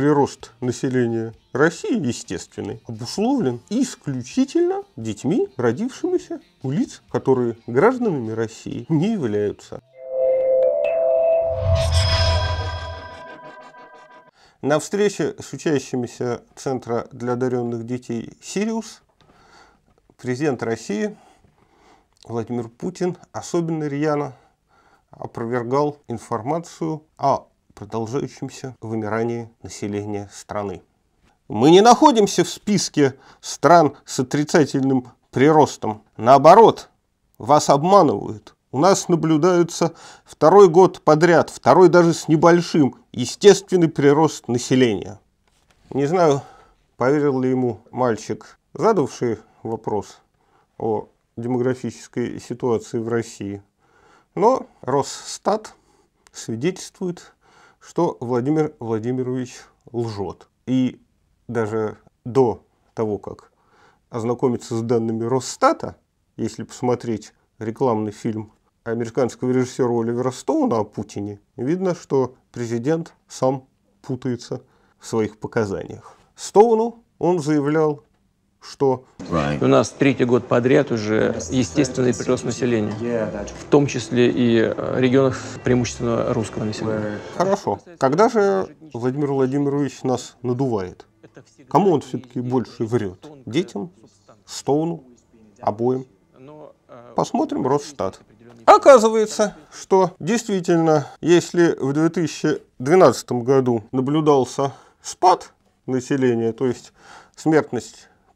прирост населения России, естественный, обусловлен исключительно детьми, родившимися у лиц, которые гражданами России не являются. На встрече с учащимися Центра для одаренных детей «Сириус» президент России Владимир Путин особенно рьяно опровергал информацию о продолжающемся вымирании населения страны. Мы не находимся в списке стран с отрицательным приростом. Наоборот, вас обманывают. У нас наблюдается второй год подряд, второй даже с небольшим, естественный прирост населения. Не знаю, поверил ли ему мальчик, задавший вопрос о демографической ситуации в России, но Росстат свидетельствует что Владимир Владимирович лжет. И даже до того, как ознакомиться с данными Росстата, если посмотреть рекламный фильм американского режиссера Оливера Стоуна о Путине, видно, что президент сам путается в своих показаниях. Стоуну он заявлял, что у нас третий год подряд уже естественный прирост населения, в том числе и э, регионах преимущественно русского населения. Хорошо. Когда же Владимир Владимирович нас надувает? Кому он все-таки больше врет? Детям? Стоуну? Обоим? Посмотрим Росстат. Оказывается, что действительно, если в 2012 году наблюдался спад населения, то есть смертность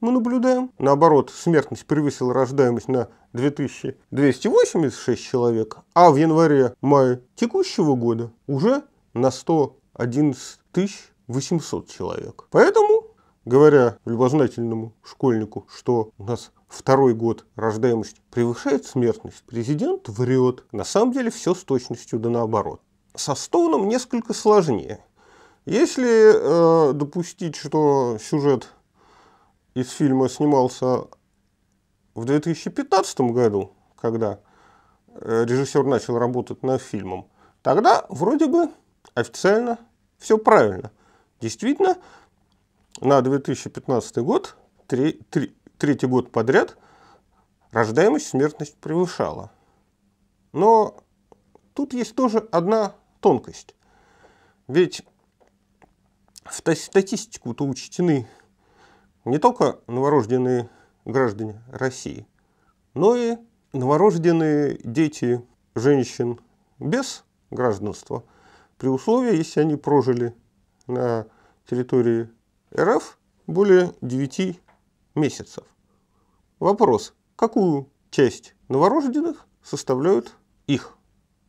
мы наблюдаем. Наоборот, смертность превысила рождаемость на 2286 человек, а в январе-мае текущего года уже на 111 800 человек. Поэтому, говоря любознательному школьнику, что у нас второй год рождаемость превышает смертность, президент врет. На самом деле все с точностью да наоборот. Со Стоуном несколько сложнее. Если э, допустить, что сюжет из фильма снимался в 2015 году, когда э, режиссер начал работать над фильмом, тогда вроде бы официально все правильно. Действительно, на 2015 год, три, три, третий год подряд, рождаемость смертность превышала. Но тут есть тоже одна тонкость. Ведь в статистику-то учтены не только новорожденные граждане России, но и новорожденные дети женщин без гражданства, при условии, если они прожили на территории РФ более 9 месяцев. Вопрос, какую часть новорожденных составляют их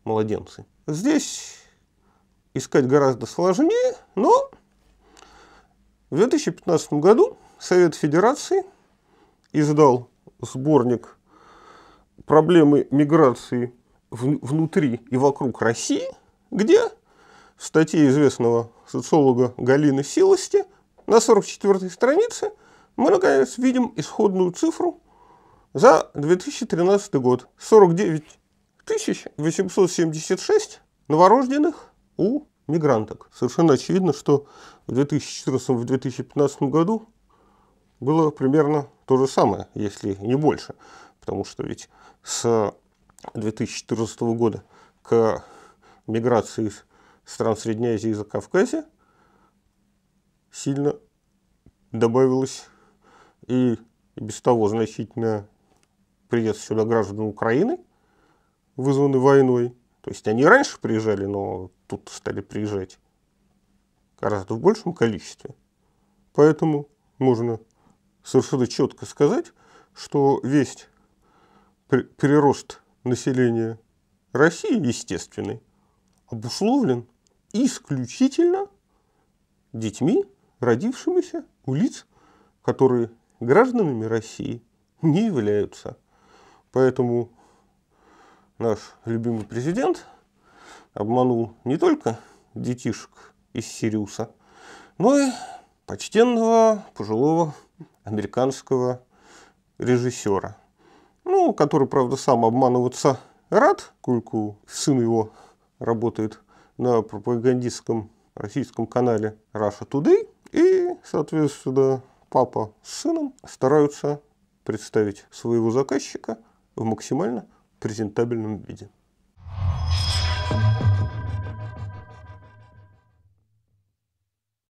младенцы? Здесь искать гораздо сложнее, но в 2015 году Совет Федерации издал сборник «Проблемы миграции внутри и вокруг России», где в статье известного социолога Галины Силости на 44-й странице мы, наконец, видим исходную цифру за 2013 год. 49 876 новорожденных у мигранток. Совершенно очевидно, что в 2014-2015 году было примерно то же самое, если не больше. Потому что ведь с 2014 года к миграции из стран Средней Азии и Закавказья сильно добавилось и без того значительное приезд сюда граждан Украины, вызванный войной, то есть они раньше приезжали, но тут стали приезжать гораздо в большем количестве. Поэтому можно совершенно четко сказать, что весь прирост населения России естественный обусловлен исключительно детьми, родившимися у лиц, которые гражданами России не являются. Поэтому наш любимый президент обманул не только детишек из Сириуса, но и почтенного пожилого американского режиссера. Ну, который, правда, сам обманываться рад, кульку сын его работает на пропагандистском российском канале Russia Today. И, соответственно, папа с сыном стараются представить своего заказчика в максимально презентабельном виде.